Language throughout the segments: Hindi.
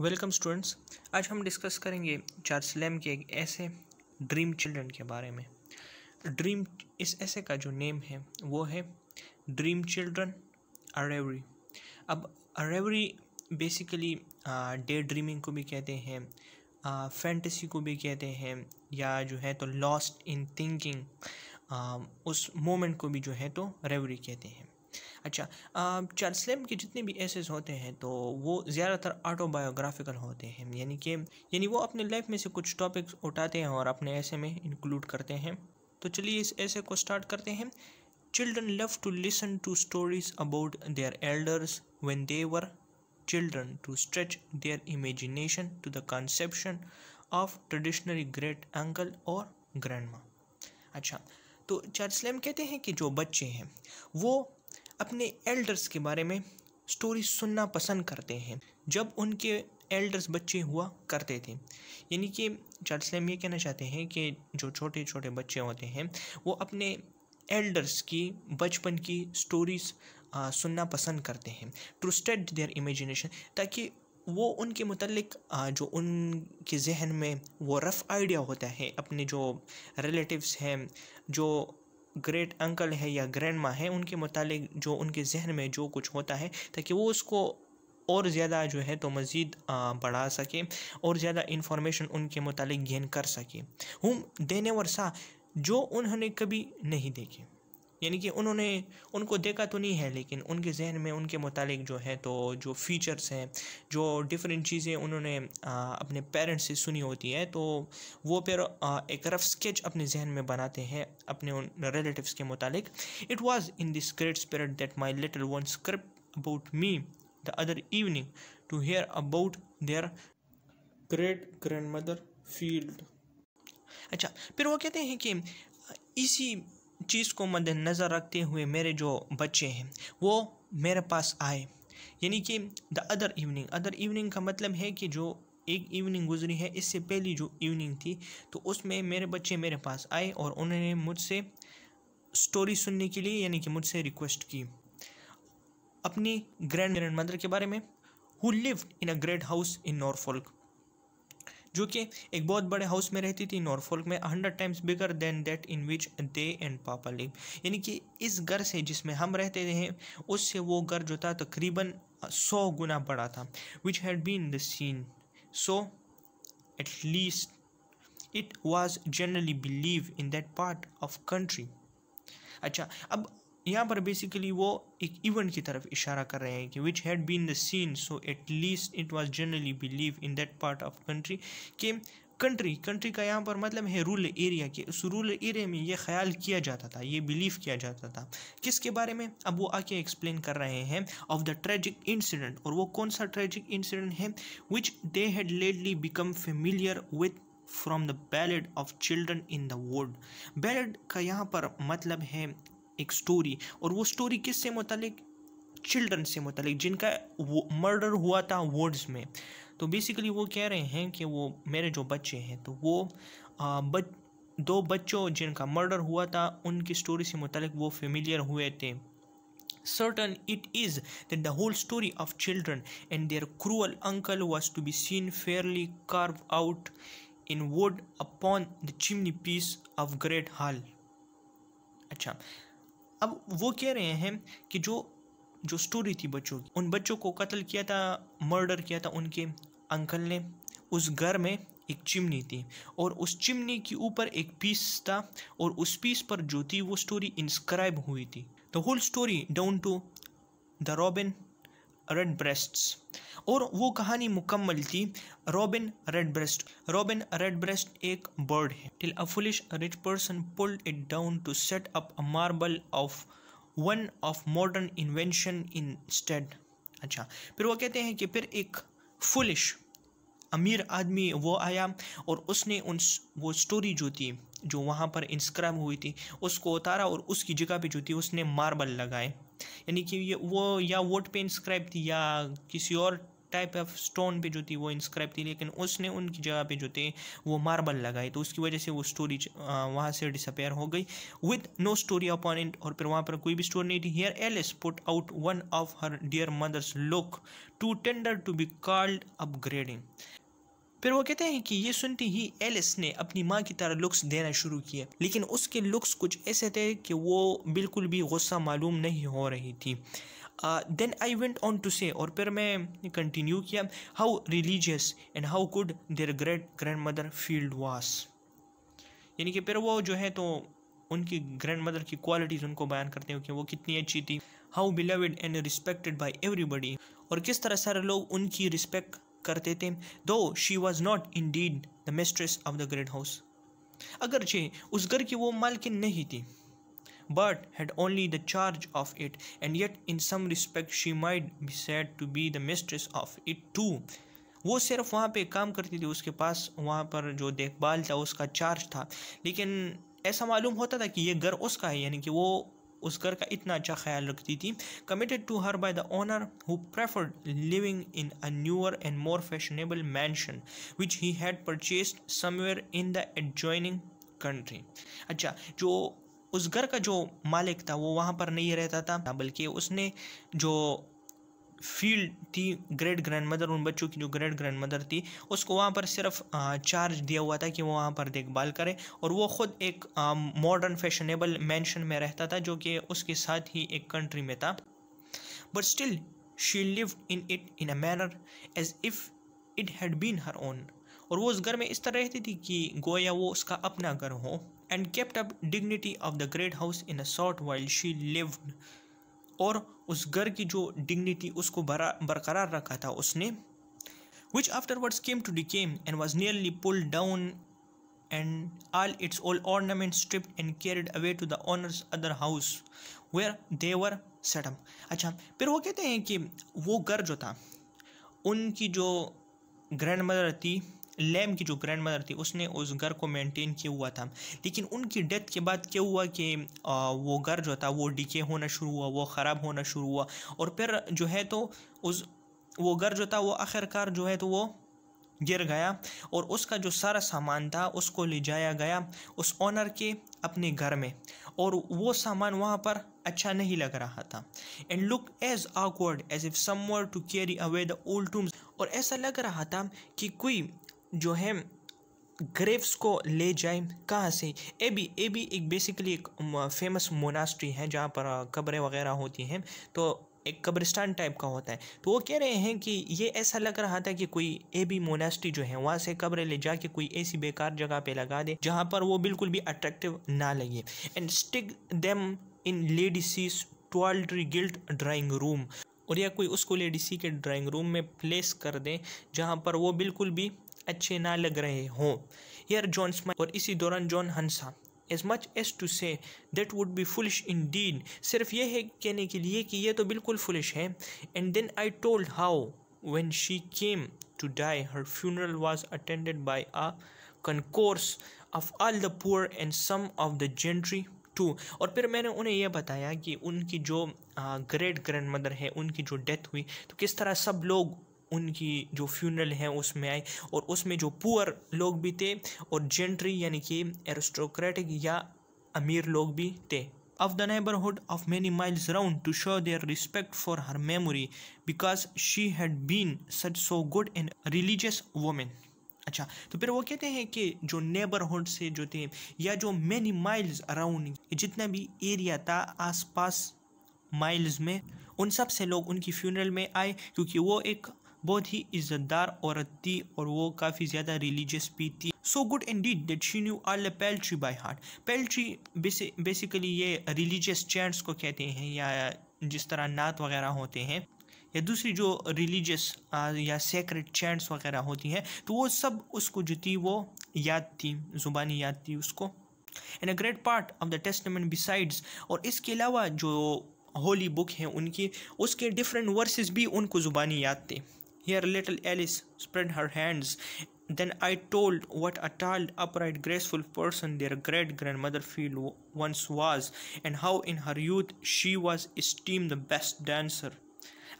वेलकम स्टूडेंट्स आज हम डिस्कस करेंगे चार्ल्स लैम के एक ऐसे ड्रीम चिल्ड्रन के बारे में ड्रीम इस ऐसे का जो नेम है वो है ड्रीम चिल्ड्रन अरेवरी अब अरेवरी बेसिकली डे ड्रीमिंग को भी कहते हैं फैंटेसी को भी कहते हैं या जो है तो लॉस्ट इन थिंकिंग उस मोमेंट को भी जो है तो रेवरी कहते हैं अच्छा चार्ल्स स्लेब के जितने भी एसेज होते हैं तो वो ज़्यादातर ऑटोबायोग्राफिकल होते हैं यानी कि यानी वो अपने लाइफ में से कुछ टॉपिक्स उठाते हैं और अपने ऐसे में इंक्लूड करते हैं तो चलिए इस ऐसे को स्टार्ट करते हैं children love to listen to stories about their elders when they were children to stretch their imagination to the conception of traditionary great great और ग्रैंड grandma अच्छा तो चार्ल्स लेम कहते हैं कि जो बच्चे हैं वो अपने एल्डर्स के बारे में स्टोरी सुनना पसंद करते हैं जब उनके एल्डर्स बच्चे हुआ करते थे यानी कि लैम ये कहना चाहते हैं कि जो छोटे छोटे बच्चे होते हैं वो अपने एल्डर्स की बचपन की स्टोरीज सुनना पसंद करते हैं टू स्टेड देयर इमेजिनेशन ताकि वो उनके मतलब जो उनके जहन में वो रफ़ आइडिया होता है अपने जो रिलेटिव्स हैं जो ग्रेट अंकल है या ग्रैंड माँ है उनके मतलब जो उनके जहन में जो कुछ होता है ताकि वो उसको और ज़्यादा जो है तो मज़ीद बढ़ा सके और ज़्यादा इंफॉर्मेशन उनके मतलब गेन कर सके हम देने वर्षा जो उन्होंने कभी नहीं देखे यानी कि उन्होंने उनको देखा तो नहीं है लेकिन उनके जहन में उनके मुतालिक जो है तो जो फीचर्स हैं जो डिफरेंट चीज़ें उन्होंने अपने पेरेंट्स से सुनी होती है तो वो फिर एक रफ स्केच अपने जहन में बनाते हैं अपने उन रिलेटिव्स के मुतालिक it was in this great spirit that my little one script about me the other evening to hear about their great grand mother field अच्छा फिर वो कहते हैं कि इसी चीज़ को मद्दनज़र रखते हुए मेरे जो बच्चे हैं वो मेरे पास आए यानी कि the other evening other evening का मतलब है कि जो एक इवनिंग गुजरी है इससे पहली जो इवनिंग थी तो उसमें मेरे बच्चे मेरे पास आए और उन्होंने मुझसे स्टोरी सुनने के लिए यानी कि मुझसे रिक्वेस्ट की अपनी ग्रैंड ग्रैंड मदर के बारे में who lived in a great house in Norfolk जो कि एक बहुत बड़े हाउस में रहती थी नॉर्फोल्क में hundred times bigger than that in which they and papa live यानी कि इस घर से जिसमें हम रहते हैं उससे वो घर जो था तकरीबन सौ गुना बड़ा था which had been the scene so at least it was generally believe in that part of country अच्छा अब यहाँ पर बेसिकली वो एक इवेंट की तरफ इशारा कर रहे हैं कि which had been the scene so at least it was generally believe in that part of country के कंट्री कंट्री का यहाँ पर मतलब है रूरल एरिया के उस रूरल एरिया में ये ख्याल किया जाता था ये बिलीव किया जाता था किसके बारे में अब वो आके एक्सप्लेन कर रहे हैं ऑफ द ट्रेजिक इंसिडेंट और वो कौन सा ट्रेजिक इंसिडेंट है which they had lately become familiar with from the ballad of children in the world ballad का यहाँ पर मतलब है एक स्टोरी और वो स्टोरी किस से मतलब चिल्ड्रन से मतलब जिनका वो मर्डर हुआ था वर्ड्स में तो बेसिकली वो कह रहे हैं कि वो मेरे जो बच्चे हैं तो वो आ, बच दो बच्चों जिनका मर्डर हुआ था उनकी स्टोरी से मुतलिक वो फेमिलियर हुए थे certain it is that the whole story of children and their cruel uncle was to be seen fairly carve out in wood upon the chimney piece of great hall अच्छा अब वो कह रहे हैं कि जो जो स्टोरी थी बच्चों की उन बच्चों को कत्ल किया था मर्डर किया था उनके अंकल ने उस घर में एक चिमनी थी और उस चिमनी के ऊपर एक पीस था और उस पीस पर जो थी वो स्टोरी इंस्क्राइब हुई थी the whole story down to the robin red breasts और वो कहानी मुकम्मल थी robin red breast robin red breast एक बर्ड है till a foolish rich person pulled it down to set up a marble of one of modern invention instead अच्छा फिर वो कहते हैं कि फिर एक फुलिश अमीर आदमी वो आया और उसने उन वो स्टोरी जो थी जो वहाँ पर इंस्क्राइब हुई थी उसको उतारा और उसकी जगह पे जो थी उसने मार्बल लगाए यानी कि ये वो या वोट पे इंस्क्राइब थी या किसी और टाइप ऑफ स्टोन पे जो थी वो इंस्क्राइब थी लेकिन उसने उनकी जगह पे जो थे वो मार्बल लगाए तो उसकी वजह से वो स्टोरी वहाँ से डिसअपेयर हो गई विद नो स्टोरी अपॉनेंट और फिर वहाँ पर कोई भी स्टोरी नहीं थी here Alice put out one of her dear mother's look too tender to be called upgrading फिर वो कहते हैं कि ये सुनते ही एलिस ने अपनी माँ की तरह लुक्स देना शुरू किया लेकिन उसके लुक्स कुछ ऐसे थे कि वो बिल्कुल भी गुस्सा मालूम नहीं हो रही थी then I went on to say और फिर मैं कंटिन्यू किया how religious and how good their great grand mother field was यानी कि फिर वो जो है तो उनकी ग्रैंड मदर की क्वालिटीज़ उनको बयान करते हैं कि वो कितनी अच्छी थी how beloved and respected by everybody और किस तरह सारे लोग उनकी रिस्पेक्ट करते थे though she was not indeed the mistress of the great house अगरचे उस घर की वो मालकिन नहीं थी but had only the charge of it and yet in some respect she might be said to be the mistress of it too वो सिर्फ वहाँ पे काम करती थी उसके पास वहाँ पर जो देखभाल था उसका चार्ज था लेकिन ऐसा मालूम होता था कि ये घर उसका है यानी कि वो उस घर का इतना अच्छा ख्याल रखती थी committed to her by the owner who preferred living in a newer and more fashionable mansion which he had purchased somewhere in the adjoining country अच्छा जो उस घर का जो मालिक था वो वहाँ पर नहीं रहता था बल्कि उसने जो फील्ड थी ग्रेट ग्रैंड मदर उन बच्चों की जो ग्रेट ग्रैंड मदर थी उसको वहाँ पर सिर्फ चार्ज दिया हुआ था कि वो वहाँ पर देखभाल करें और वो ख़ुद एक मॉडर्न फैशनेबल मैंशन में रहता था जो कि उसके साथ ही एक कंट्री में था but still she live in it in a manner as if it had been her own और वो उस घर में इस तरह रहती थी कि गोया वो उसका अपना घर हो and kept up dignity of the great house in a short wild she lived और उस घर की जो डिग्निटी उसको बरकरार रखा था उसने which afterwards came to decay and was nearly pull down and all its all ornament stripped and carried away to the owner's other house where they were set up अच्छा फिर वो कहते हैं कि वो घर जो था उनकी जो ग्रैंड मदर थी लैम की जो ग्रैंड मदर थी उसने उस घर को मेंटेन किया हुआ था लेकिन उनकी डेथ के बाद क्या हुआ कि वो घर जो था वो डिके होना शुरू हुआ वो ख़राब होना शुरू हुआ और फिर जो है तो उस वो घर जो था वो आखिरकार जो है तो वो गिर गया और उसका जो सारा सामान था उसको ले जाया गया उस ऑनर के अपने घर में और वो सामान वहाँ पर अच्छा नहीं लग रहा था and look as awkward as if someone to carry away the old tombs और ऐसा लग रहा था कि कोई जो है ग्रेव्स को ले जाए कहाँ से ए बी ए बी एक बेसिकली एक फेमस मोनास्ट्री है जहाँ पर कब्रें वगैरह होती हैं तो एक कब्रिस्तान टाइप का होता है तो वो कह रहे हैं कि ये ऐसा लग रहा था कि कोई ए बी मोनास्ट्री जो है वहाँ से कब्रें ले जाके कोई ऐसी बेकार जगह पे लगा दे जहाँ पर वो बिल्कुल भी अट्रैक्टिव ना लगे and stick them in lady C's tree gilt drawing room और या कोई उसको लेडीसी के ड्राइंग रूम में प्लेस कर दें जहाँ पर वो बिल्कुल भी अच्छे ना लग रहे हों यार जॉन स्माइल और इसी दौरान जॉन हंसा as much as to say that would be foolish indeed सिर्फ यह है कहने के लिए कि यह तो बिल्कुल फुलिश है and then I told how when she came to die her funeral was attended by a concourse of all the poor and some of the gentry too और फिर मैंने उन्हें यह बताया कि उनकी जो ग्रेट ग्रैंड मदर है उनकी जो डेथ हुई तो किस तरह सब लोग उनकी जो फ्यूनरल है उसमें आए और उसमें जो पुअर लोग भी थे और जेंट्री यानी कि एरिस्टोक्रेटिक या अमीर लोग भी थे of the neighborhood of many miles round to show their respect for her memory because she had been such so good and religious woman अच्छा तो फिर वो कहते हैं कि जो नेबरहुड से जो थे या जो मैनी माइल्स अराउंड जितना भी एरिया था आसपास माइल्स में उन सब से लोग उनकी फ्यूनरल में आए क्योंकि वो एक बहुत ही इज्जतदार औरत थी और वो काफ़ी ज़्यादा रिलीजियस भी थी so good indeed that she knew all peltry by heart peltry basically ये रिलीजियस चैंट्स को कहते हैं या जिस तरह नात वगैरह होते हैं या दूसरी जो रिलीजियस या सेक्रेट चैंट्स वगैरह होती हैं तो वो सब उसको जो थी वो याद थी ज़ुबानी याद थी उसको in a great part of the testament besides और इसके अलावा जो होली बुक हैं उनकी उसके डिफरेंट वर्सेस भी उनको ज़ुबानी याद थे Here little Alice spread her hands. Then I told what a tall, upright, graceful person their great grandmother Field once was, and how in her youth she was esteemed the best dancer.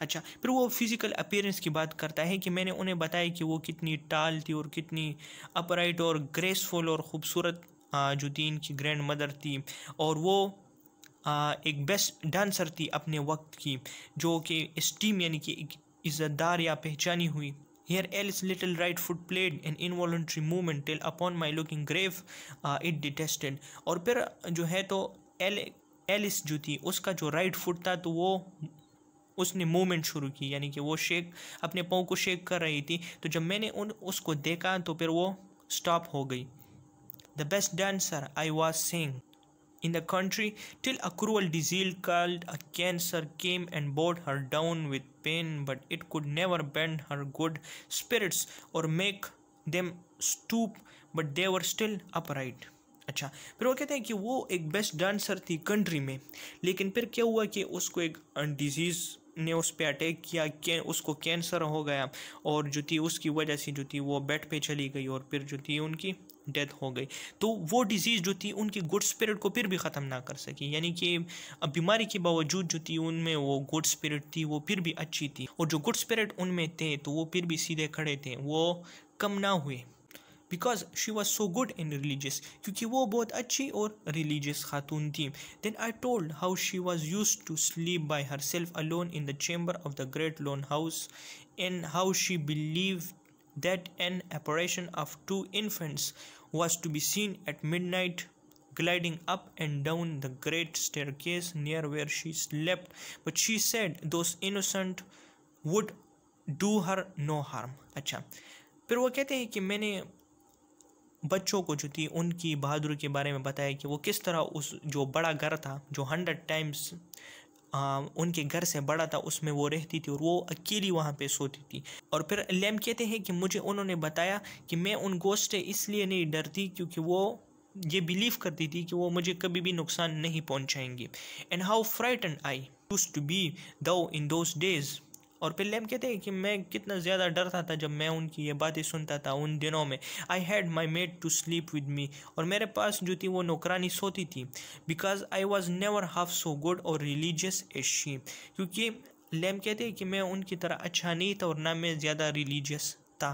अच्छा फिर वो फिज़िकल अपीयरेंस की बात करता है कि मैंने उन्हें बताया कि वो कितनी टाल थी और कितनी अपराइट और ग्रेसफुल और ख़ूबसूरत जो थी इनकी ग्रैंड मदर थी और वो एक बेस्ट डांसर थी अपने वक्त की जो कि स्टीम यानी कि इज्जतदार या पहचानी हुई here Alice's little right foot played an involuntary movement till upon my looking grave uh, it और फिर जो है तो एल एलिस जो थी उसका जो राइट फुट था तो वो उसने मूवमेंट शुरू की यानी कि वो शेक अपने पाँव को शेक कर रही थी तो जब मैंने उन उसको देखा तो फिर वो स्टॉप हो गई the best dancer I was saying in the country till a cruel disease called a cancer came and bowed her down with pain, but it could never bend her good spirits or make them stoop, but they were still upright. अच्छा फिर वो कहते हैं कि वो एक बेस्ट डांसर थी कंट्री में लेकिन फिर क्या हुआ कि उसको एक डिजीज़ ने उस पर अटैक किया के, उसको कैंसर हो गया और जो थी उसकी वजह से जो थी वो बेड पे चली गई और फिर जो थी उनकी डेथ हो गई तो वो डिजीज़ जो थी उनकी गुड स्पिरिट को फिर भी ख़त्म ना कर सकी यानी कि बीमारी के बावजूद जो थी उनमें वो गुड स्पिरिट थी वो फिर भी अच्छी थी और जो गुड स्पिरिट उनमें थे तो वो फिर भी सीधे खड़े थे वो कम ना हुए because she was so good in religious क्योंकि वो बहुत अच्छी और रिलीजियस खातून थी then I told how she was use to sleep by herself alone in the chamber of the great lone house and how she believe that an apparition of two infants was to be seen at midnight gliding up and down the great staircase near where she slept, but she said those innocent would do her no harm. acha फिर वो कहते हैं कि मैंने बच्चों को जो थी उनकी बहादुरी के बारे में बताया कि वो किस तरह उस जो बड़ा घर था जो हंड्रेड टाइम्स आ, उनके घर से बड़ा था उसमें वो रहती थी और वो अकेली वहाँ पे सोती थी और फिर लैम कहते हैं कि मुझे उन्होंने बताया कि मैं उन गोश्त से इसलिए नहीं डरती क्योंकि वो ये बिलीव करती थी कि वो मुझे कभी भी नुकसान नहीं पहुँचाएंगे and how frighten I to be though in those days और फिर लैम कहते हैं कि मैं कितना ज़्यादा डरता था जब मैं उनकी ये बातें सुनता था उन दिनों में I had my maid to sleep with me और मेरे पास जो थी वो नौकरानी सोती थी because I was never half so good और रिलीजियस ए शी क्योंकि लैम कहते हैं कि मैं उनकी तरह अच्छा नहीं था और ना मैं ज़्यादा रिलीजियस था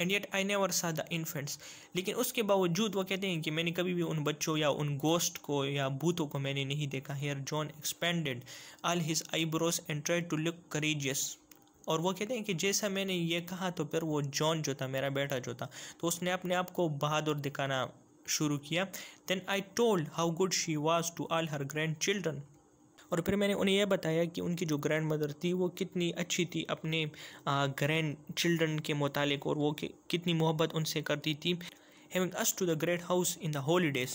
and yet I never saw the infants लेकिन उसके बावजूद वो कहते हैं कि मैंने कभी भी उन बच्चों या उन गोस्ट को या भूतों को मैंने नहीं देखा here John expanded all his brows and try to look courageous और वो कहते हैं कि जैसा मैंने ये कहा तो फिर वो जॉन जो था मेरा बेटा जो था तो उसने अपने आप को बहादुर दिखाना शुरू किया then I told how good she was to all her grand grandchildren और फिर मैंने उन्हें यह बताया कि उनकी जो ग्रैंड मदर थी वो कितनी अच्छी थी अपने ग्रैंड चिल्ड्रन के मुतालिक और वो कि, कितनी मोहब्बत उनसे करती थी having us to the great house in the holidays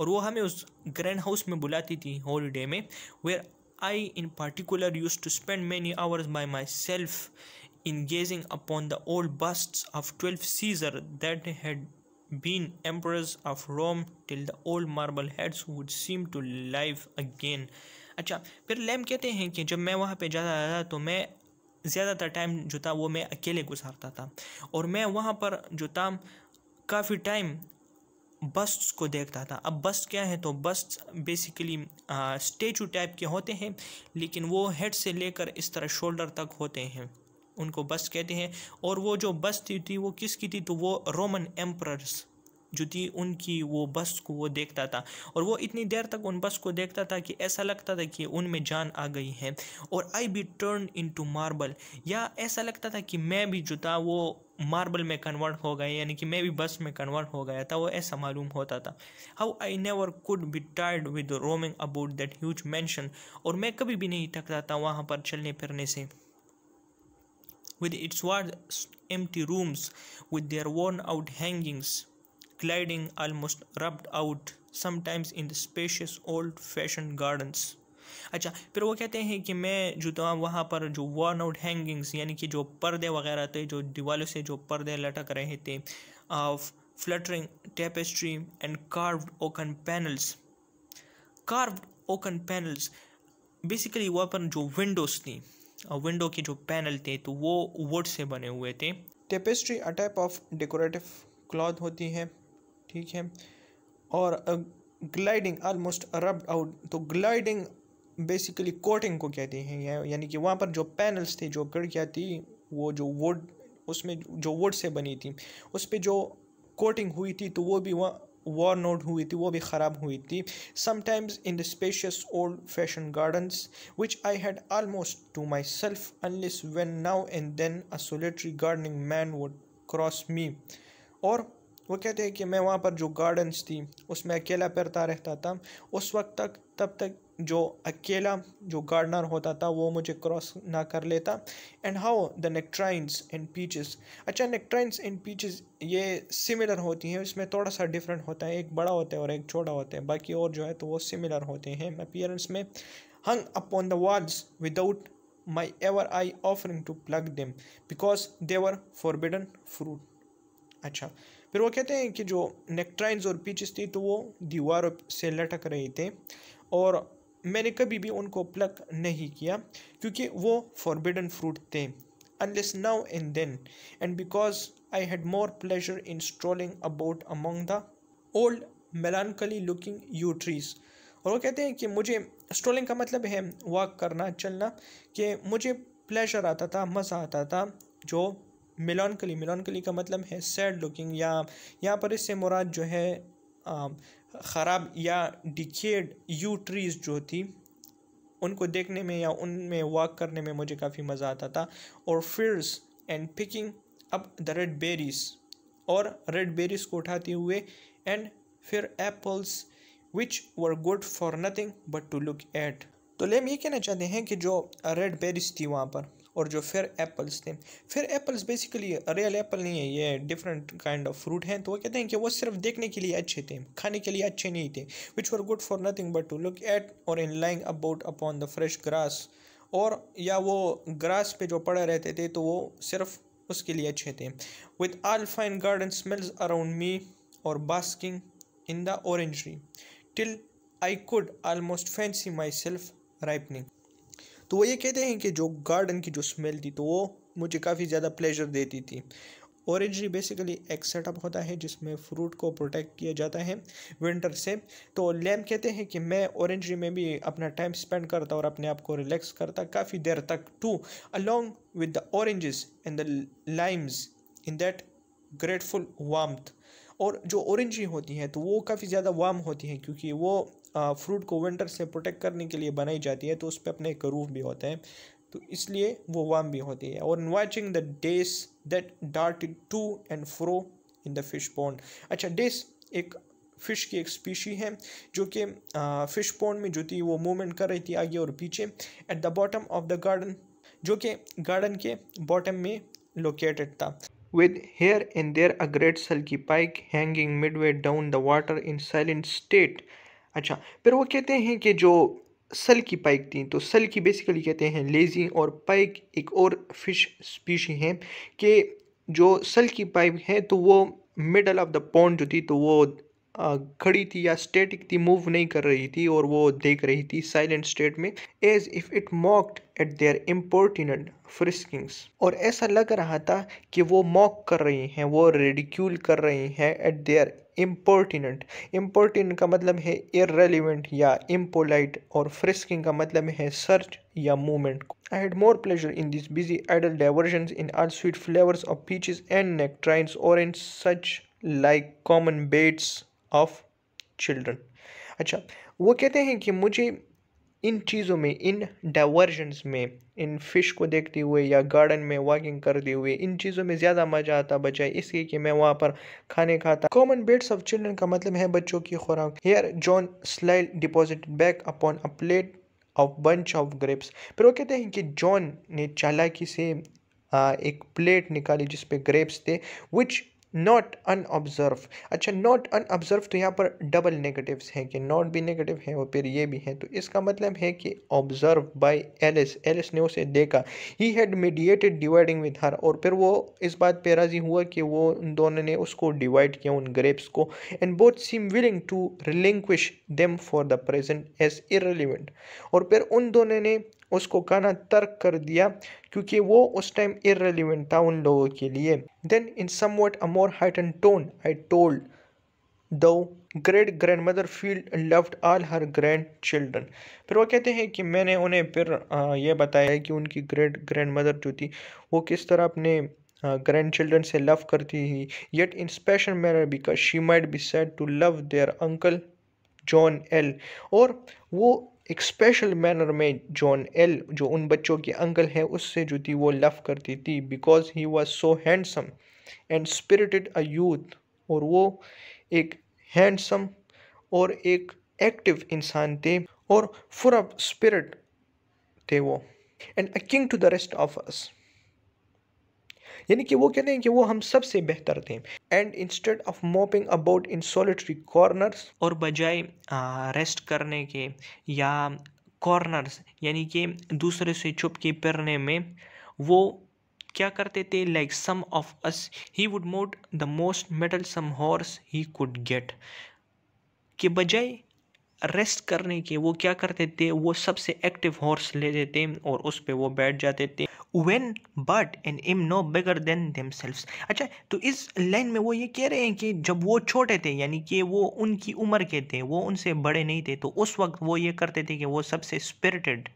और वो हमें उस ग्रैंड हाउस में बुलाती थी हॉलीडे में where I, in particular, used to spend many hours by myself in gazing upon the old busts of 12 Caesar that had been emperors of Rome till the old marble heads would seem to live again. अच्छा फिर लैम कहते हैं कि जब मैं वहाँ पे जाता था तो मैं ज़्यादातर टाइम जो था वो मैं अकेले गुजारता था और मैं वहाँ पर जो था काफ़ी टाइम बस्ट को देखता था अब बस्ट क्या है तो बस्ट बेसिकली स्टेचू टाइप के होते हैं लेकिन वो हेड से लेकर इस तरह शोल्डर तक होते हैं उनको बस कहते हैं और वो जो बस थी, थी वो किसकी थी तो वो रोमन एम्प्रर्स जो थी उनकी वो बस को वो देखता था और वो इतनी देर तक उन बस को देखता था कि ऐसा लगता था कि उनमें जान आ गई है और I be turn into marble या ऐसा लगता था कि मैं भी जो था वो मार्बल में कन्वर्ट हो गए यानी कि मैं भी बस में कन्वर्ट हो गया था वो ऐसा मालूम होता था how I never could be tired with roaming about that huge mansion और मैं कभी भी नहीं थकता था वहाँ पर चलने फिरने से with its ward empty rooms with their worn out hangings gliding almost rubbed out sometimes in the spacious old fashion gardens अच्छा फिर वो कहते हैं कि मैं जो तो वहाँ पर जो वॉर्न आउट हैंगिंग्स यानी कि जो पर्दे वगैरह थे जो दीवारों से जो पर्दे लटक रहे थे fluttering tapestry and carve oaken panels carve oaken panels basically वहाँ पर जो विंडोज़ थी विंडो uh, के जो पैनल थे तो वो वुड से बने हुए थे tapestry a type of decorative cloth होती है ठीक है और ग्लाइडिंग ऑलमोस्ट रब्ड आउट तो ग्लाइडिंग बेसिकली कोटिंग को कहते हैं यानी कि वहाँ पर जो पैनल्स थे जो खिड़कियाँ थी वो जो वुड उसमें जो वुड से बनी थी उस पर जो कोटिंग हुई थी तो वो भी वहाँ वॉर नोट हुई थी वो भी ख़राब हुई थी sometimes in the spacious old fashion gardens which I had almost to myself unless when now and then a solitary gardening man would cross me और वो कहते हैं कि मैं वहाँ पर जो गार्डन्स थी उसमें अकेला पैरता रहता था उस वक्त तक तब तक जो अकेला जो गार्डनर होता था वो मुझे क्रॉस ना कर लेता and how the nectarines and peaches अच्छा नेक्ट्राइंस एंड पीचेस ये सिमिलर होती हैं इसमें थोड़ा सा डिफरेंट होता है एक बड़ा होता है और एक छोटा होता है बाकी और जो है तो वो सिमिलर होते हैं अपियरेंस में hung upon the walls without my ever I offering to pluck them because they were were forbidden fruit अच्छा फिर वो कहते हैं कि जो नेक्ट्राइंस और पीचेस थी तो वो दीवारों से लटक रहे थे और मैंने कभी भी उनको प्लक नहीं किया क्योंकि वो फॉरबिडन फ्रूट थे unless now and then and because I had more pleasure in strolling about among the old melancholy looking yew trees और वो कहते हैं कि मुझे स्ट्रोलिंग का मतलब है वॉक करना चलना कि मुझे प्लेजर आता था मज़ा आता था जो मिलॉनकली मिलानकली का मतलब है सैड लुकिंग या यहाँ पर इससे मुराद जो है ख़राब या डिकेड यू ट्रीज़ जो थी उनको देखने में या उनमें वॉक करने में मुझे काफ़ी मज़ा आता था और firs and picking up the red berries और रेड बेरीज को उठाते हुए एंड फिर apples which were good for nothing but to look at तो लेम ये कहना चाहते हैं कि जो रेड बेरीज थी वहाँ पर और जो फिर एप्पल्स थे फिर एप्पल्स बेसिकली रियल एप्पल नहीं है ये डिफरेंट काइंड ऑफ फ्रूट हैं तो वो कहते हैं कि वो सिर्फ देखने के लिए अच्छे थे खाने के लिए अच्छे नहीं थे which were good for nothing but to look at और in lying about upon the fresh grass और या वो ग्रास पे जो पड़े रहते थे तो वो सिर्फ उसके लिए अच्छे थे with all fine garden smells around me और basking in the orangery till I could almost fancy myself ripening तो वो ये कहते हैं कि जो गार्डन की जो स्मेल थी तो वो मुझे काफ़ी ज़्यादा प्लेजर देती थी ओरेंजरी बेसिकली एक सेटअप होता है जिसमें फ्रूट को प्रोटेक्ट किया जाता है विंटर से तो लैम कहते हैं कि मैं ओरेंजरी में भी अपना टाइम स्पेंड करता और अपने आप को रिलैक्स करता काफ़ी देर तक too along with the oranges and the limes in that grateful warmth और जो औरेंजरी होती हैं तो वो काफ़ी ज़्यादा वाम होती हैं क्योंकि वो फ्रूट को विंटर से प्रोटेक्ट करने के लिए बनाई जाती है तो उस पर अपने एक रूफ भी होते हैं तो इसलिए वो वाम भी होती है और watching the dace that dart to and fro in the fish pond अच्छा डेस एक फ़िश की एक स्पीशी है जो कि फ़िश पॉन्ड में जो थी वो मूवमेंट कर रही थी आगे और पीछे at the bottom of the garden जो कि गार्डन के बॉटम में लोकेटेड था with with here and there a great pike hanging midway down the water in silent state अच्छा फिर वो कहते हैं कि जो सल की पाइक थी तो सल की बेसिकली कहते हैं लेज़ी और पाइक एक और फिश स्पीशी है कि जो सल की पाइप है तो वो मिडल ऑफ द पॉन्ड जो थी तो वो खड़ी थी या स्टेटिक थी मूव नहीं कर रही थी और वो देख रही थी साइलेंट स्टेट में as if it mocked at their impertinent friskings और ऐसा लग रहा था कि वो मॉक कर रही हैं वो रेडिक्यूल कर रही हैं एट देयर इम्पोर्टिनेंट इम्पोर्टिन का मतलब है इरेलीवेंट या इम्पोलाइट और फ्रिस्किंग का मतलब है सर्च या movement had more pleasure in this busy idle diversion in in sweet flavours of peaches and nectarines और in such like common baits of children अच्छा वो कहते हैं कि मुझे इन चीज़ों में इन डाइवर्जन्स में इन फ़िश को देखते हुए या गार्डन में वॉकिंग करते हुए इन चीज़ों में ज़्यादा मज़ा आता बजाय इसलिए कि मैं वहाँ पर खाने खाता कॉमन बेड्स ऑफ चिल्ड्रन का मतलब है बच्चों की खुराक here John slyly deposit back upon a plate of bunch of grapes फिर वो कहते हैं कि जॉन ने चालाकी से एक प्लेट निकाली जिसपे ग्रेप्स थे विच नॉट अनऑब्जर्व अच्छा नॉट अनऑब्जर्व तो यहाँ पर डबल नेगेटिव्स हैं कि नॉट भी नेगेटिव है और फिर ये भी हैं तो इसका मतलब है कि ऑब्जर्व बाई एलिस एलिस ने उसे देखा ही had mediated dividing with her और फिर वो इस बात पर राज़ी हुआ कि वो उन दोनों ने उसको डिवाइड किया उन ग्रेप्स को and both seem willing to relinquish them for the present as irrelevant और फिर उन दोनों ने उसको गाना तर्क कर दिया क्योंकि वो उस टाइम इरेलीवेंट था उन लोगों के लिए then in somewhat a more heightened tone I told though great grand mother Field loved all her grand children फिर वो कहते हैं कि मैंने उन्हें फिर यह बताया कि उनकी ग्रेट ग्रैंड मदर जो थी वो किस तरह अपने ग्रैंड चिल्ड्रन से लव करती थी yet in special manner because she might be said to love their uncle John L और वो एक स्पेशल मैनर में जॉन एल जो उन बच्चों के अंकल हैं उससे जो थी वो लव करती थी because he was so handsome and spirited a youth और वो एक हैंडसम और एक एक्टिव इंसान थे और फुर ऑफ स्पिरिट थे वो and a king to the rest of us यानी कि वो कहते हैं कि वो हम सबसे बेहतर थे and instead of moping about in solitary corners और बजाय रेस्ट करने के या कॉर्नर्स यानी कि दूसरे से छुप के फिरने में वो क्या करते थे like some of us he would mount the most mettlesome horse he could get के बजाय रेस्ट करने के वो क्या करते थे वो सबसे एक्टिव हॉर्स ले देते और उस पर वो बैठ जाते थे when but and imp no bigger than themselves अच्छा तो इस लाइन में वो ये कह रहे हैं कि जब वो छोटे थे यानी कि वो उनकी उम्र के थे वो उनसे बड़े नहीं थे तो उस वक्त वो ये करते थे कि वो सबसे स्पिरिटेड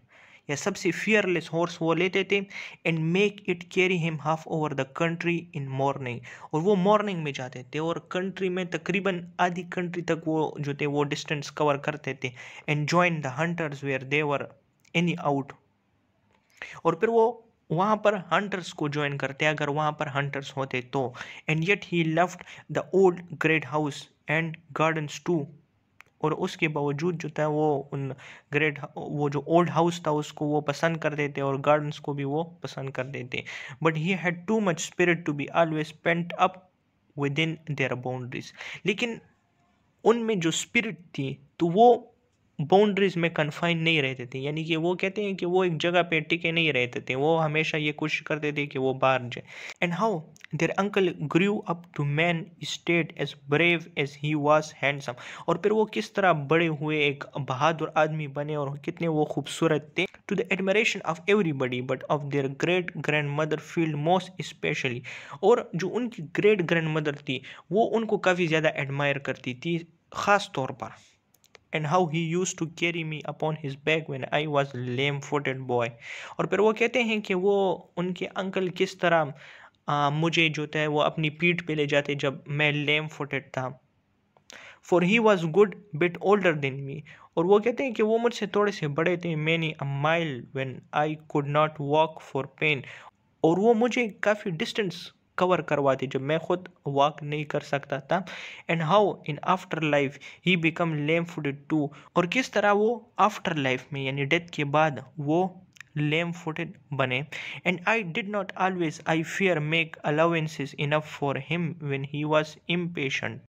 या सबसे फियरलेस हॉर्स वो लेते थे and make it carry him half over the country in morning और वो मॉर्निंग में जाते थे और कंट्री में तकरीबन आधी कंट्री तक वो जो थे वो डिस्टेंस कवर करते थे and join the hunters where there any out और फिर वो वहाँ पर हंटर्स को ज्वाइन करते अगर वहाँ पर हंटर्स होते तो and yet he left the old great house and gardens too और उसके बावजूद जो था वो उन ग्रेट वो जो ओल्ड हाउस था उसको वो पसंद कर देते और गार्डन्स को भी वो पसंद कर देते but he had too much spirit to be always pent up within their boundaries लेकिन उनमें जो स्पिरिट थी तो वो बाउंड्रीज़ में कन्फाइन नहीं रहते थे यानी कि वो कहते हैं कि वो एक जगह पे टिके नहीं रहते थे वो हमेशा ये कोशिश करते थे कि वो बाहर जाए and how their uncle grew up to man estate as brave as he was handsome और फिर वो किस तरह बड़े हुए एक बहादुर आदमी बने और कितने वो खूबसूरत थे to the admiration of everybody but of their great grand mother Field most especially और जो उनकी ग्रेट ग्रैंड मदर थी वो उनको काफ़ी ज़्यादा एडमायर करती थी ख़ास तौर पर and how he used to carry me upon his back when I was lame footed boy और फिर वो कहते हैं कि वो उनके अंकल किस तरह आ, मुझे जो है वो अपनी पीठ पे ले जाते जब मैं लेम फुटेड था for he was good bit older than me और वो कहते हैं कि वो मुझसे थोड़े से बड़े थे many a mile when I could not walk for pain और वो मुझे काफ़ी डिस्टेंस कवर करवाती जो मैं खुद वॉक नहीं कर सकता था and how in after life he became lame footed too और किस तरह वो आफ्टर लाइफ में यानी डेथ के बाद वो लेम फुटेड बने and I did not always I fear make allowances enough for him when he was impatient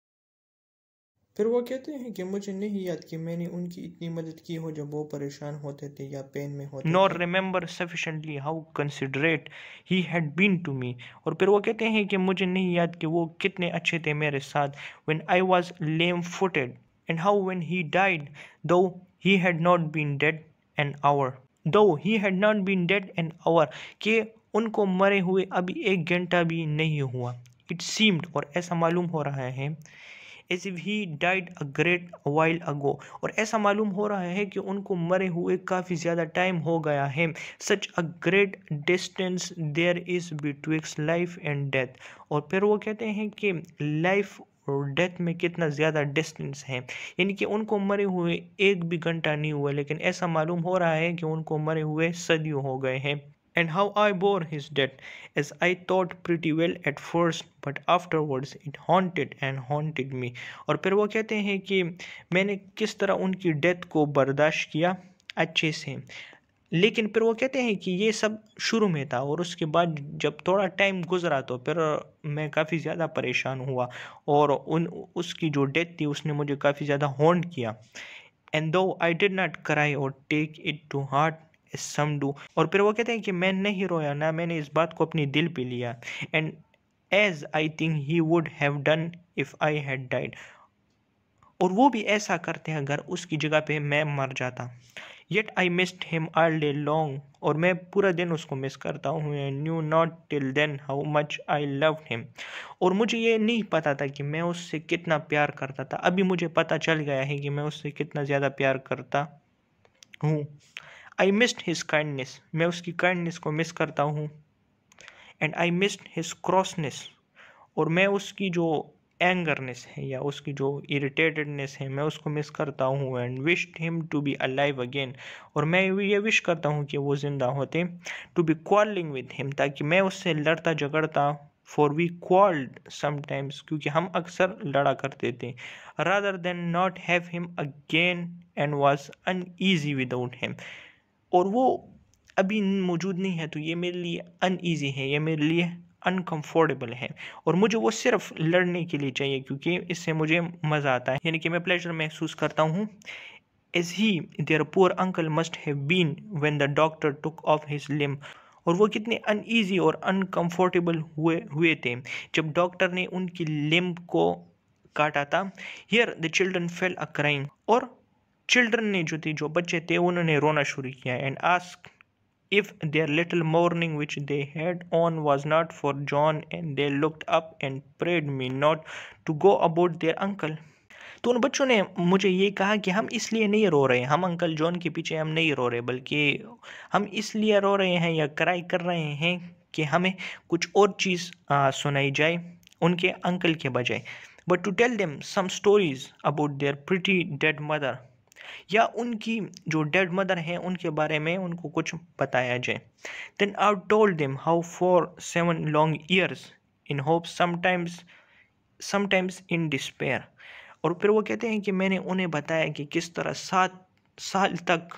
फिर वो कहते हैं कि मुझे नहीं याद कि मैंने उनकी इतनी मदद की हो जब वो परेशान होते थे या पेन में होते not remember sufficiently how considerate he had been to me और फिर वो कहते हैं कि मुझे नहीं याद कि वो कितने अच्छे थे मेरे साथ when I was lame footed and how when he died though he had not been dead an hour though he had not been dead an hour कि उनको मरे हुए अभी एक घंटा भी नहीं हुआ इट सीम्ड और ऐसा मालूम हो रहा है as if he died a great while ago और ऐसा मालूम हो रहा है कि उनको मरे हुए काफ़ी ज़्यादा टाइम हो गया है such a great distance there is betwixt life and death और फिर वो कहते हैं कि लाइफ और डेथ में कितना ज़्यादा डिस्टेंस है यानी कि उनको मरे हुए एक भी घंटा नहीं हुआ लेकिन ऐसा मालूम हो रहा है कि उनको मरे हुए सदियों हो गए हैं and how I bore his death, as I thought pretty well at first but afterwards it haunted and haunted me और फिर वो कहते हैं कि मैंने किस तरह उनकी डेथ को बर्दाश्त किया अच्छे से लेकिन फिर वो कहते हैं कि ये सब शुरू में था और उसके बाद जब थोड़ा टाइम गुजरा तो फिर मैं काफ़ी ज़्यादा परेशान हुआ और उन उसकी जो डेथ थी उसने मुझे काफ़ी ज़्यादा हॉन्ट किया एंड दो I did not cry or take it to heart some do और फिर वो कहते हैं कि मैं नहीं रोया ना मैंने इस बात को अपनी दिल पे लिया and as I think he would have done if I had died और वो भी ऐसा करते हैं अगर उसकी जगह पे मैं मर जाता yet I missed him all day long और मैं पूरा दिन उसको मिस करता हूँ I knew not till then how much I love him और मुझे ये नहीं पता था कि मैं उससे कितना प्यार करता था अभी मुझे पता चल गया है कि मैं उससे कितना ज़्यादा प्यार करता हूँ आई मिस्ड हिज काइंडनेस मैं उसकी काइंडनेस को मिस करता हूँ and I missed his crossness और मैं उसकी जो एंगरनेस है या उसकी जो इरिटेटेडनेस है मैं उसको मिस करता हूँ and wished him to be alive again और मैं ये विश करता हूँ कि वो ज़िंदा होते to be quarrelling with him ताकि मैं उससे लड़ता झगड़ता फॉर वी क्वाल्ड समटाइम्स क्योंकि हम अक्सर लड़ा करते थे rather than not have him again and was uneasy without him और वो अभी मौजूद नहीं है तो ये मेरे लिए अनईजी है ये मेरे लिए अनकम्फर्टेबल है और मुझे वो सिर्फ लड़ने के लिए चाहिए क्योंकि इससे मुझे मज़ा आता है यानी कि मैं प्लेजर महसूस करता हूँ as he their poor uncle must have been when the doctor took off his limb और वो कितने अनईजी और अनकम्फर्टेबल हुए हुए थे जब डॉक्टर ने उनकी लिम को काटा था here the children fell a crying और चिल्ड्रन ने जो थी जो बच्चे थे उन्होंने रोना शुरू किया and ask if their little mourning which they had on was not for John and they looked up and prayed me not to go about their uncle तो उन बच्चों ने मुझे ये कहा कि हम इसलिए नहीं रो रहे हम अंकल जॉन के पीछे हम नहीं रो रहे बल्कि हम इसलिए रो रहे हैं या कराई कर रहे हैं कि हमें कुछ और चीज़ सुनाई जाए उनके अंकल के बजाय but to tell them some stories about their pretty dead mother या उनकी जो डेड मदर हैं उनके बारे में उनको कुछ बताया जाए then I told them how for seven long years in hope sometimes sometimes in despair और फिर वो कहते हैं कि मैंने उन्हें बताया कि किस तरह सात साल तक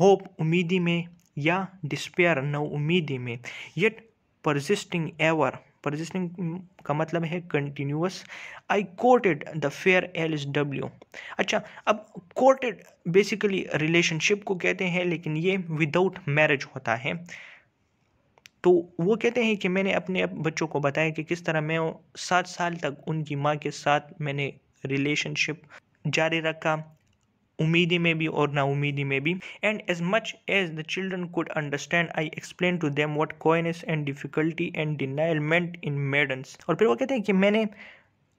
होप उम्मीदी में या डिस्पेयर नव उम्मीदी में yet persisting ever persisting mm, का मतलब है continuous I courted the fair Alice W अच्छा अब कोटेड बेसिकली रिलेशनशिप को कहते हैं लेकिन ये विदाउट मैरिज होता है तो वो कहते हैं कि मैंने अपने बच्चों को बताया कि किस तरह मैं सात साल तक उनकी माँ के साथ मैंने रिलेशनशिप जारी रखा उम्मीदी में umidi maybe or naumidi maybe and as much as the children could understand i explained to them what coyness and difficulty and denial meant in maidens और फिर वो कहते हैं कि मैंने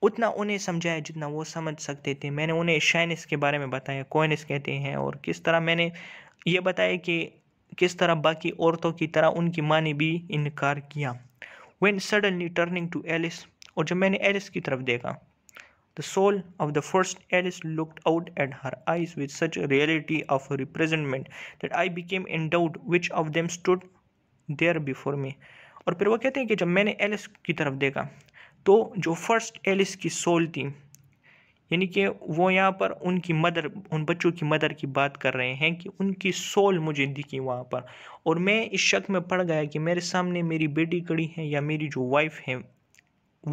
उतना उन्हें समझाया जितना वो समझ सकते थे मैंने उन्हें शाइनस के बारे में बताया कोइनेस कहते हैं और किस तरह मैंने ये बताया कि किस तरह बाकी औरतों की तरह उनकी माँ ने भी इनकार किया when suddenly turning to Alice और जब मैंने एलिस की तरफ देखा The soul of the first Alice looked out at her eyes with such a reality of representment that I became in doubt which of them stood there before me. और फिर वो कहते हैं कि जब मैंने एलिस की तरफ देखा तो जो फर्स्ट एलिस की सोल थी यानी कि वो यहाँ पर उनकी मदर उन बच्चों की मदर की बात कर रहे हैं कि उनकी सोल मुझे दिखी वहाँ पर और मैं इस शक में पड़ गया कि मेरे सामने मेरी बेटी खड़ी है या मेरी जो वाइफ है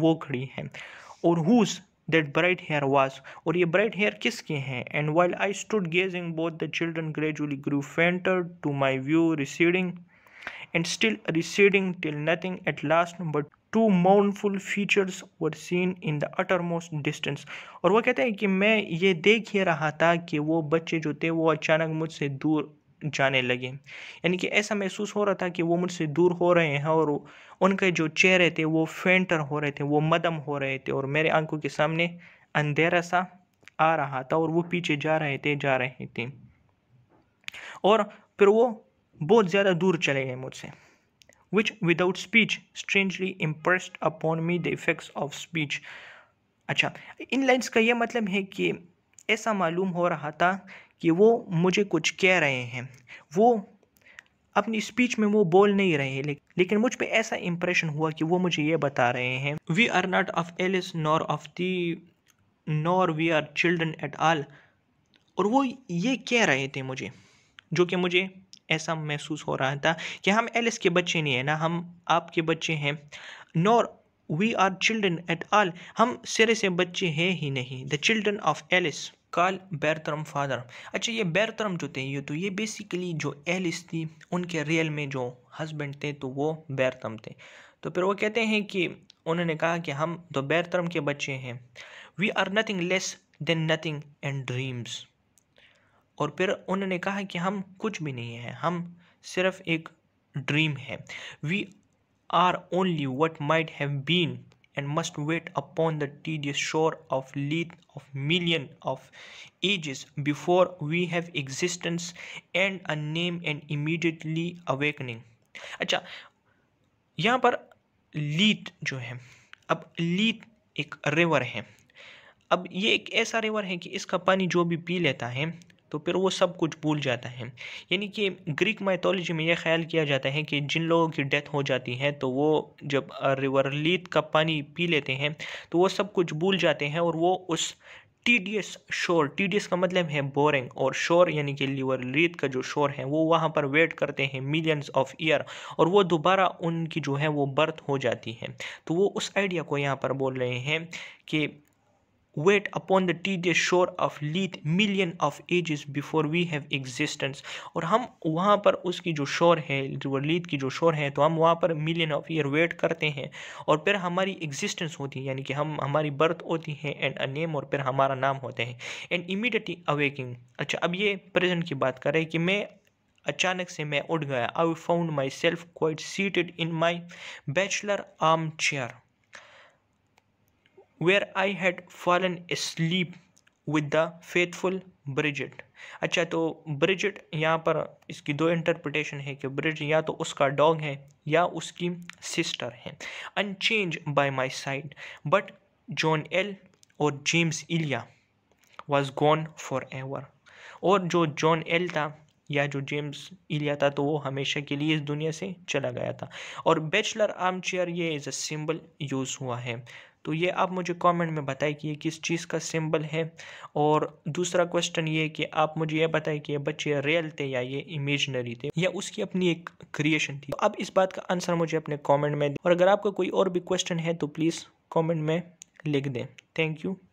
वो खड़ी है और whose that bright hair was और ये ब्राइट हेयर किसके हैं and while I stood gazing both the children gradually grew fainter to my view receding still receding till nothing at last but two mournful features were seen in the uttermost distance और वो कहते हैं कि मैं ये देख ही रहा था कि वो बच्चे जो थे वो अचानक मुझसे दूर जाने लगे यानी कि ऐसा महसूस हो रहा था कि वो मुझसे दूर हो रहे हैं और उनके जो चेहरे थे वो फेंटर हो रहे थे वो मदम हो रहे थे और मेरे आंखों के सामने अंधेरा सा आ रहा था और वो पीछे जा रहे थे जा रहे थे और फिर वो बहुत ज़्यादा दूर चले गए मुझसे which without speech strangely impressed upon me the effects of speech अच्छा इन लाइन्स का ये मतलब है कि ऐसा मालूम हो रहा था कि वो मुझे कुछ कह रहे हैं वो अपनी स्पीच में वो बोल नहीं रहे लेकिन मुझ पर ऐसा इम्प्रेशन हुआ कि वो मुझे ये बता रहे हैं we are not of Alice nor of thee nor we are children at all और वो ये कह रहे थे मुझे जो कि मुझे ऐसा महसूस हो रहा था कि हम एलिस के बच्चे नहीं हैं ना हम आपके बच्चे हैं nor we are children at all हम सिरे से बच्चे हैं ही नहीं द चिल्ड्रन ऑफ एलिस काल बैरतरम फादर अच्छा ये बैरतरम जो थे ये तो ये बेसिकली जो एलिस थी उनके रियल में जो हस्बैंड थे तो वो बैरतम थे तो फिर वो कहते हैं कि उन्होंने कहा कि हम तो बैरतरम के बच्चे हैं we are nothing less than nothing and dreams और फिर उन्होंने कहा कि हम कुछ भी नहीं हैं हम सिर्फ एक ड्रीम है we are only what might have been and must wait upon the tedious shore of lethe of million of ages before we have existence and a name and immediately awakening अच्छा यहाँ पर लीत जो है अब लीत एक रिवर है अब ये एक ऐसा रिवर है कि इसका पानी जो भी पी लेता है तो फिर वो सब कुछ भूल जाता है यानी कि ग्रीक माइथोलॉजी में यह ख्याल किया जाता है कि जिन लोगों की डेथ हो जाती है तो वो जब रिवरलीत का पानी पी लेते हैं तो वो सब कुछ भूल जाते हैं और वो उस टीडियस शोर टीडियस का मतलब है बोरिंग और शोर यानी कि लीवर रीत का जो शोर है वो वहाँ पर वेट करते हैं मिलियंस ऑफ ईयर और वो दोबारा उनकी जो है वो बर्थ हो जाती है तो वो उस आइडिया को यहाँ पर बोल रहे हैं कि wait upon the tedious shore of leith million of ages before we have existence और हम वहाँ पर उसकी जो शोर है रिवर लीथ की जो शोर है तो हम वहाँ पर मिलियन ऑफ ईयर वेट करते हैं और फिर हमारी एग्जिस्टेंस होती है यानी कि हम हमारी बर्थ होती है एंड अ नेम और फिर हमारा नाम होते हैं एंड इमीडिएटली अवेकिंग अच्छा अब ये प्रेजेंट की बात करें कि मैं अचानक से मैं उठ गया I found myself quite seated in my bachelor armchair where I had fallen sleep with the faithful Bridget अच्छा तो ब्रिजिट यहाँ पर इसकी दो इंटरप्रिटेशन है कि ब्रिज या तो उसका डॉग है या उसकी सिस्टर है unchanged by my side but John L और James Elia was gone for ever और जो जॉन एल था या जो जेम्स इलिया था तो वो हमेशा के लिए इस दुनिया से चला गया था और बैचलर आर्म चेयर ये एज अ सिंबल यूज़ हुआ है तो ये आप मुझे कमेंट में बताएं कि ये किस चीज़ का सिंबल है और दूसरा क्वेश्चन ये कि आप मुझे ये बताएं कि ये बच्चे रियल थे या ये इमेजनरी थे या उसकी अपनी एक क्रिएशन थी तो अब इस बात का आंसर मुझे अपने कॉमेंट में दें और अगर आपका कोई और भी क्वेश्चन है तो प्लीज़ कॉमेंट में लिख दें थैंक यू